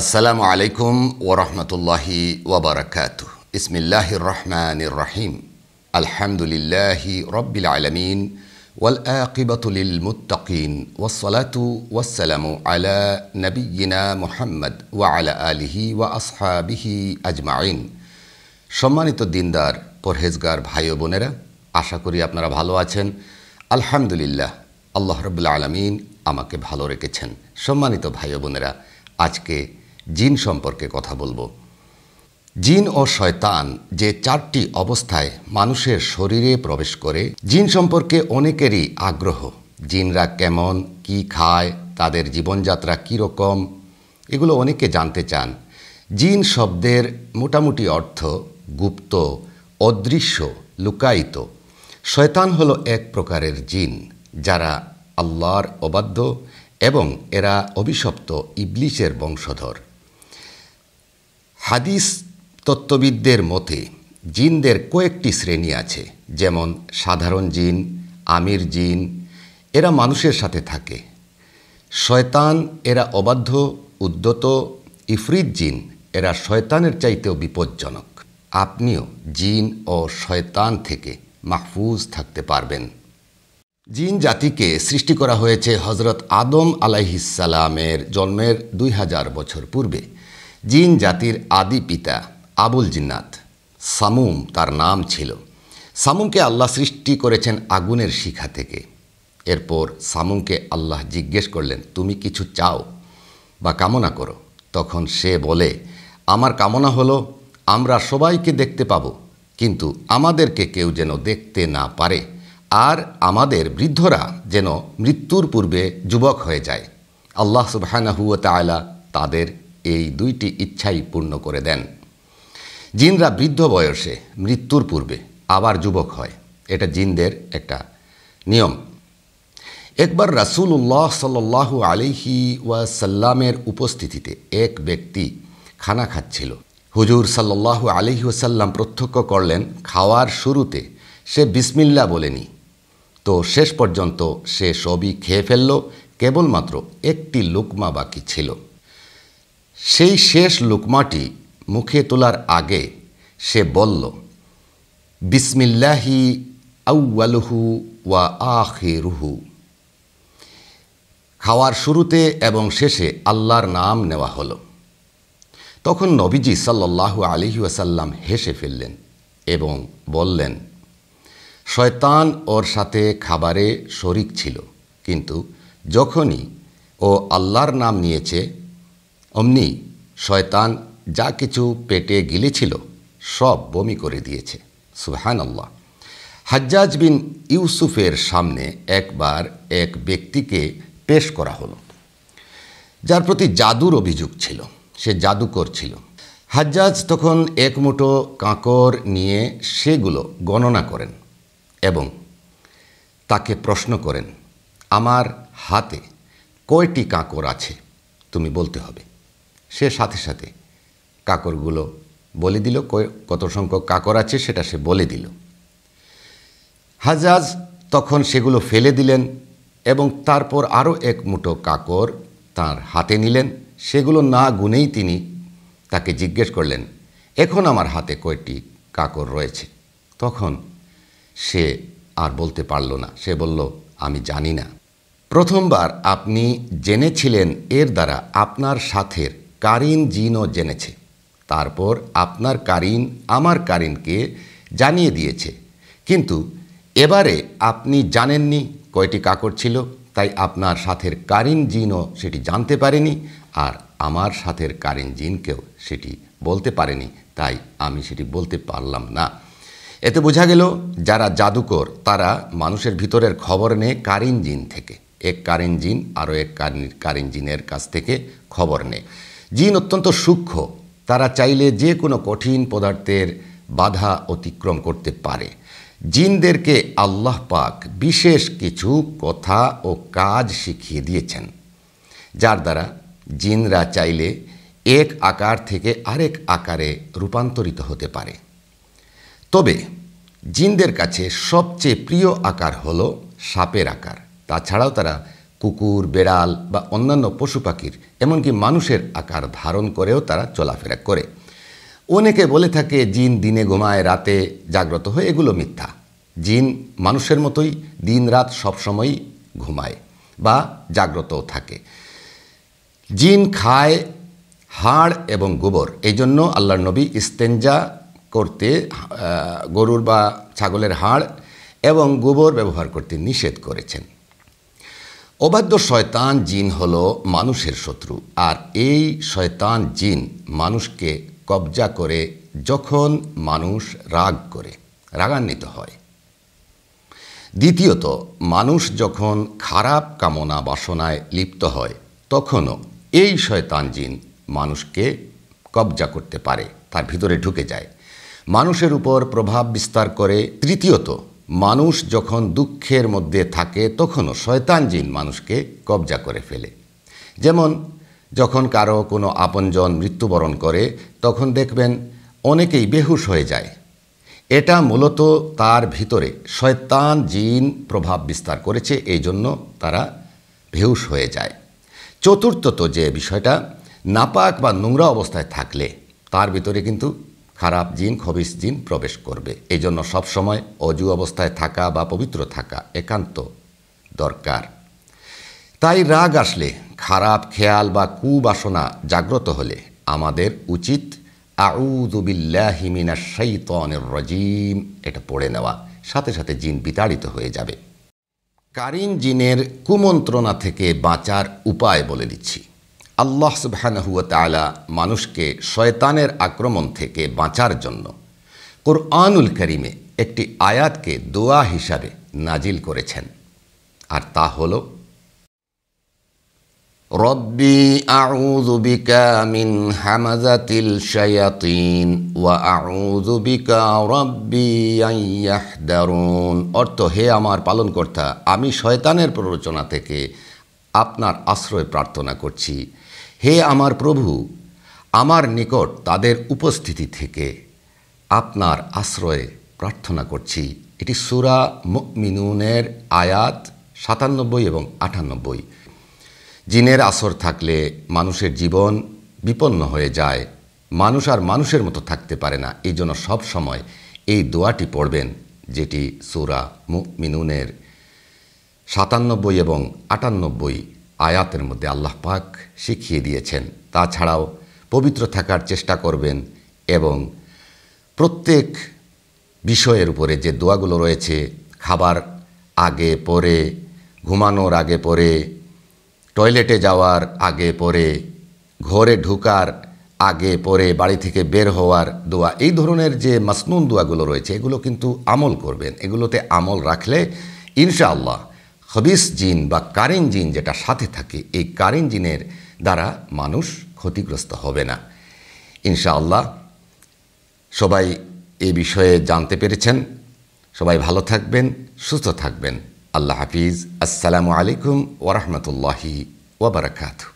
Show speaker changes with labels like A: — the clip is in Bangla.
A: আসসালামু আলাইকুম ওরহমতুল্লাহি ওবরাকাত ইসমিল্লাহির রহমান রহিম আলহামদুলিল্লাহি রব্বিল আলমিন ওয়াল আকিবাতুলিল মুতাকিন ওয়াসলাতু ওয়াসালামু আলা নবীনা মোহাম্মদ ওয়া আলা আলিহি ওয়া আসহাবিহি আজমাইন সম্মানিত দিনদার পরহেজগার ভাই ও বোনেরা আশা করি আপনারা ভালো আছেন আলহামদুলিল্লাহ আল্লাহ রবুল্লা আলমিন আমাকে ভালো রেখেছেন সম্মানিত ভাই ও বোনেরা আজকে জিন সম্পর্কে কথা বলবো জিন ও শয়তান যে চারটি অবস্থায় মানুষের শরীরে প্রবেশ করে জিন সম্পর্কে অনেকেরই আগ্রহ জিনরা কেমন কি খায় তাদের জীবনযাত্রা কীরকম এগুলো অনেকে জানতে চান জিন শব্দের মোটামুটি অর্থ গুপ্ত অদৃশ্য লুকায়িত শয়তান হল এক প্রকারের জিন যারা আল্লাহর অবাধ্য এবং এরা অভিশপ্ত ইবলিশের বংশধর হাদিস তত্ত্ববিদদের মতে জিনদের কয়েকটি শ্রেণী আছে যেমন সাধারণ জিন আমির জিন এরা মানুষের সাথে থাকে শয়তান এরা অবাধ্য উদ্যত ইফরিত জিন এরা শয়তানের চাইতেও বিপজ্জনক আপনিও জিন ও শয়তান থেকে মাহফুজ থাকতে পারবেন জিন জাতিকে সৃষ্টি করা হয়েছে হজরত আদম আলাইহিসালামের জন্মের দুই হাজার বছর পূর্বে জিন জাতির আদি পিতা আবুল জিন্নাত সামুম তার নাম ছিল সামুমকে আল্লাহ সৃষ্টি করেছেন আগুনের শিখা থেকে এরপর সামুমকে আল্লাহ জিজ্ঞেস করলেন তুমি কিছু চাও বা কামনা করো তখন সে বলে আমার কামনা হলো আমরা সবাইকে দেখতে পাব কিন্তু আমাদেরকে কেউ যেন দেখতে না পারে আর আমাদের বৃদ্ধরা যেন মৃত্যুর পূর্বে যুবক হয়ে যায় আল্লাহ সুবাহানাহুয়ালা তাদের এই দুইটি ইচ্ছাই পূর্ণ করে দেন জিনরা বৃদ্ধ বয়সে মৃত্যুর পূর্বে আবার যুবক হয় এটা জিনদের একটা নিয়ম একবার রাসুল্লাহ সাল্লাহু আলিহি ওয়াসাল্লামের উপস্থিতিতে এক ব্যক্তি খানা খাচ্ছিল হুজুর সাল্লাহু আলিহি ওসাল্লাম প্রত্যক্ষ করলেন খাওয়ার শুরুতে সে বিসমিল্লা বলেনি তো শেষ পর্যন্ত সে সবই খেয়ে ফেলল কেবলমাত্র একটি লুকমা বাকি ছিল সেই শেষ লুকমাটি মুখে তোলার আগে সে বলল বিসমিল্লাহি আউ্লুহু ওয়া রুহু খাওয়ার শুরুতে এবং শেষে আল্লাহর নাম নেওয়া হলো তখন নবীজি সাল্লাহ আলহি ওসাল্লাম হেসে ফেললেন এবং বললেন শয়তান ওর সাথে খাবারে শরিক ছিল কিন্তু যখনই ও আল্লাহর নাম নিয়েছে অমনি শয়তান যা কিছু পেটে গিলেছিল সব বমি করে দিয়েছে সুহান আল্লাহ হাজ্জাজ বিন ইউসুফের সামনে একবার এক ব্যক্তিকে পেশ করা হলো যার প্রতি জাদুর অভিযোগ ছিল সে জাদুকর ছিল হাজ্জাজ তখন এক মুঠো কাঁকর নিয়ে সেগুলো গণনা করেন এবং তাকে প্রশ্ন করেন আমার হাতে কয়টি কাঁকর আছে তুমি বলতে হবে সে সাথে সাথে কাকরগুলো বলে দিল কত সংখ্যক কাকর আছে সেটা সে বলে দিল হাজাজ তখন সেগুলো ফেলে দিলেন এবং তারপর আরও এক মুঠো কাকর তার হাতে নিলেন সেগুলো না গুনেই তিনি তাকে জিজ্ঞেস করলেন এখন আমার হাতে কয়েকটি কাকর রয়েছে তখন সে আর বলতে পারল না সে বলল আমি জানি না প্রথমবার আপনি জেনেছিলেন এর দ্বারা আপনার সাথের কারিন জিনও জেনেছে তারপর আপনার কারিন আমার কারিনকে জানিয়ে দিয়েছে কিন্তু এবারে আপনি জানেননি কয়টি কাকর ছিল তাই আপনার সাথের কারিন জিনও সেটি জানতে পারেনি আর আমার সাথের কারিন জিনকেও সেটি বলতে পারেনি তাই আমি সেটি বলতে পারলাম না এতে বোঝা গেল যারা জাদুকর তারা মানুষের ভিতরের খবর নেয় কারিন জিন থেকে এক কারিন জিন আরও এক কারিন জিনের কাছ থেকে খবর নেয় জিন অত্যন্ত সূক্ষ্ম তারা চাইলে যে কোনো কঠিন পদার্থের বাধা অতিক্রম করতে পারে জিনদেরকে আল্লাহ পাক বিশেষ কিছু কথা ও কাজ শিখিয়ে দিয়েছেন যার দ্বারা জিনরা চাইলে এক আকার থেকে আরেক আকারে রূপান্তরিত হতে পারে তবে জিনদের কাছে সবচেয়ে প্রিয় আকার হল সাপের আকার তাছাড়াও তারা কুকুর বেড়াল বা অন্যান্য পশু পাখির এমনকি মানুষের আকার ধারণ করেও তারা চলাফেরা করে অনেকে বলে থাকে জিন দিনে ঘুমায় রাতে জাগ্রত হয় এগুলো মিথ্যা জিন মানুষের মতোই দিন রাত সবসময়ই ঘুমায় বা জাগ্রতও থাকে জিন খায় হাড় এবং গোবর এই জন্য আল্লাহর নবী ইস্তেঞ্জা করতে গরুর বা ছাগলের হাড় এবং গোবর ব্যবহার করতে নিষেধ করেছেন অবাধ্য শয়তান জিন হল মানুষের শত্রু আর এই শয়তান জিন মানুষকে কবজা করে যখন মানুষ রাগ করে রাগান্বিত হয় দ্বিতীয়ত মানুষ যখন খারাপ কামনা বাসনায় লিপ্ত হয় তখনও এই শয়তান জিন মানুষকে কবজা করতে পারে তার ভিতরে ঢুকে যায় মানুষের উপর প্রভাব বিস্তার করে তৃতীয়ত মানুষ যখন দুঃখের মধ্যে থাকে তখনও শয়তান জিন মানুষকে কবজা করে ফেলে যেমন যখন কারো কোনো আপনজন মৃত্যুবরণ করে তখন দেখবেন অনেকেই বেহুশ হয়ে যায় এটা মূলত তার ভিতরে শয়তান জিন প্রভাব বিস্তার করেছে এই জন্য তারা বেহুশ হয়ে যায় চতুর্থত যে বিষয়টা নাপাক বা নোংরা অবস্থায় থাকলে তার ভিতরে কিন্তু খারাপ জিন খবিস জিন প্রবেশ করবে এই জন্য সবসময় অজু অবস্থায় থাকা বা পবিত্র থাকা একান্ত দরকার তাই রাগ আসলে খারাপ খেয়াল বা কুবাসনা জাগ্রত হলে আমাদের উচিত রজিম এটা পড়ে নেওয়া সাথে সাথে জিন বিতাড়িত হয়ে যাবে কারিন জিনের কুমন্ত্রণা থেকে বাঁচার উপায় বলে দিচ্ছি আল্লাহ সুবাহানহুয়তালা মানুষকে শয়তানের আক্রমণ থেকে বাঁচার জন্য কোরআনুল করিমে একটি আয়াতকে দোয়া হিসাবে নাজিল করেছেন আর তা হল রব্বি আউযুবিকা মিন হামাজাতিল শায়াতিন ওয়া আউযুবিকা রব্বি দারুন অর্থ হে আমার পালনকর্তা আমি শয়তানের প্ররোচনা থেকে আপনার আশ্রয় প্রার্থনা করছি হে আমার প্রভু আমার নিকট তাদের উপস্থিতি থেকে আপনার আশ্রয়ে প্রার্থনা করছি এটি সুরা মিনুনের আয়াত সাতানব্বই এবং আটানব্বই জিনের আসর থাকলে মানুষের জীবন বিপন্ন হয়ে যায় মানুষ আর মানুষের মতো থাকতে পারে না এই জন্য সবসময় এই দোয়াটি পড়বেন যেটি সুরা মিনুনের সাতানব্বই এবং আটানব্বই আয়াতের মধ্যে আল্লাহ পাক শিখিয়ে দিয়েছেন তাছাড়াও পবিত্র থাকার চেষ্টা করবেন এবং প্রত্যেক বিষয়ের উপরে যে দোয়াগুলো রয়েছে খাবার আগে পরে ঘুমানোর আগে পরে টয়লেটে যাওয়ার আগে পরে ঘরে ঢুকার আগে পরে বাড়ি থেকে বের হওয়ার দোয়া এই ধরনের যে মাসনুন দোয়াগুলো রয়েছে এগুলো কিন্তু আমল করবেন এগুলোতে আমল রাখলে ইনশাআল্লাহ হবিস জিন বা কারেন জিন যেটা সাথে থাকে এই কারেন জিনের দ্বারা মানুষ ক্ষতিগ্রস্ত হবে না ইনশাআল্লাহ সবাই এ বিষয়ে জানতে পেরেছেন সবাই ভালো থাকবেন সুস্থ থাকবেন আল্লাহ হাফিজ আসসালামু আলাইকুম ওরহমতুল্লাহি ওবরাকাতু